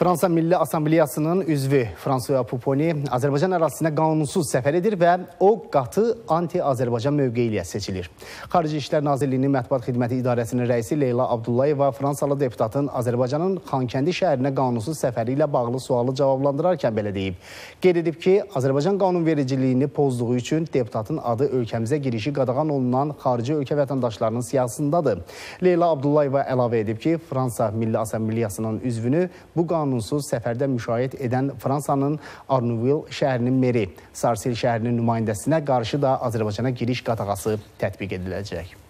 Fransa Milli Assambleyasının üzvü François Puponi Azərbaycan ərazisinə qanunsuz səfər edir və o qatı anti-Azərbaycan mövqeyi ilə seçilir. Xarici İşlər Nazirliyinin Mətbuat Xidməti İdarəsinin rəisi Leyla Abdullayeva Fransalı deputatın Azərbaycanın Xankəndi şəhərinə qanunsuz səfəri ilə bağlı sualı cavablandırarkən belə deyib. Qeyd edib ki, Azərbaycan qanunvericiliyini pozduğu üçün deputatın adı ölkəmizə girişi qadağan olunan xarici ölkə vətəndaşlarının siyasındadır. Leyla Abdullayeva əlavə edib ki, Fransa Milli Assambleyasının üzvünü bu qanun qanunsuz səfərdə müşayiət edən Fransanın Arnavil şəhərinin meri Sarsil şəhərinin nümayəndəsinə qarşı da Azərbaycana giriş qadağası tətbiq ediləcək.